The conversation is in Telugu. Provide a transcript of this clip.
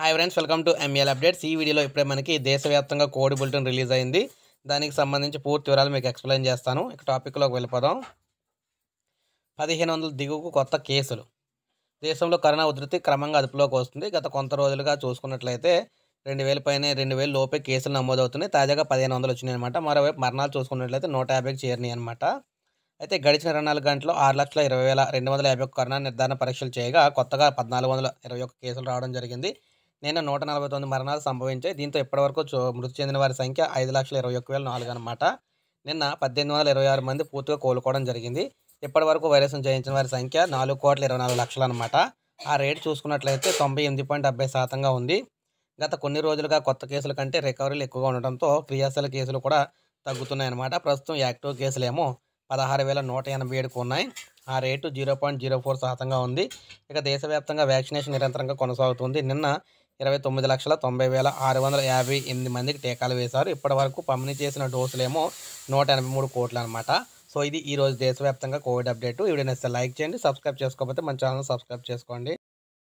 hi friends welcome to ML updates ఈ వీడియోలో ఇప్పుడే మనకి దేశవ్యాప్తంగా కోడి బులెటిన్ రిలీజ్ అయింది దానికి సంబంధించి పూర్తి వివరాలు మీకు ఎక్స్ప్లెయిన్ చేస్తాను ఇక టాపిక్లోకి వెళ్ళిపోదాం పదిహేను వందల దిగువకు కొత్త కేసులు దేశంలో కరోనా ఉధృతి క్రమంగా అదుపులోకి వస్తుంది గత కొంత రోజులుగా చూసుకున్నట్లయితే రెండు వేల పైన రెండు వేల లోపే కేసులు నమోదవుతున్నాయి తాజాగా పదిహేను వందలు వచ్చినాయి అనమాట మరోవైపు మరణాలు చూసుకున్నట్లయితే నూట యాభైకి చేరినాయి అనమాట అయితే గడిచిన ఇరవై నాలుగు గంటలు ఆరు లక్షల ఇరవై వేల రెండు వందల యాభై ఒక్క కరోనా నిర్ధారణ పరీక్షలు చేయగా కొత్తగా పద్నాలుగు వందల ఇరవై ఒక్క కేసులు రావడం జరిగింది నిన్న నూట నలభై తొమ్మిది మరణాలు సంభవించాయి దీంతో ఇప్పటివరకు మృతి చెందిన వారి సంఖ్య ఐదు లక్షల ఇరవై ఒక్క వేల నాలుగు అనమాట నిన్న పద్దెనిమిది వందల ఇరవై ఆరు మంది పూర్తిగా కోలుకోవడం జరిగింది ఇప్పటివరకు వైరస్ను జయించిన వారి సంఖ్య నాలుగు కోట్ల ఇరవై నాలుగు లక్షలు అనమాట ఆ రేటు చూసుకున్నట్లయితే తొంభై ఎనిమిది పాయింట్ డెబ్బై శాతంగా ఉంది గత కొన్ని రోజులుగా కొత్త కేసుల కంటే రికవరీలు ఎక్కువగా ఉండడంతో క్రియాశీల కేసులు కూడా తగ్గుతున్నాయన్నమాట ప్రస్తుతం యాక్టివ్ కేసులేమో పదహారు వేల నూట ఎనభై ఏడుకు ఉన్నాయి ఆ rate zero point zero four శాతంగా ఉంది ఇక దేశవ్యాప్తంగా వ్యాక్సినేషన్ నిరంతరంగా కొనసాగుతుంది నిన్న ఇరవై తొమ్మిది లక్షల తొంభై వేల ఆరు వందల యాభై ఎనిమిది మందికి టీకాలు వేశారు ఇప్పటి వరకు పంపిణీ చేసిన డోసులేమో నూట ఎనభై మూడు కోట్లు అనమాట సో ఇది ఈరోజు దేశవ్యాప్తంగా కోవిడ్ అప్డేట్ ఈ నచ్చితే లైక్ చేయండి సబ్స్క్రైబ్ చేసుకోకపోతే మన ఛానల్ సబ్స్క్రైబ్ చేసుకోండి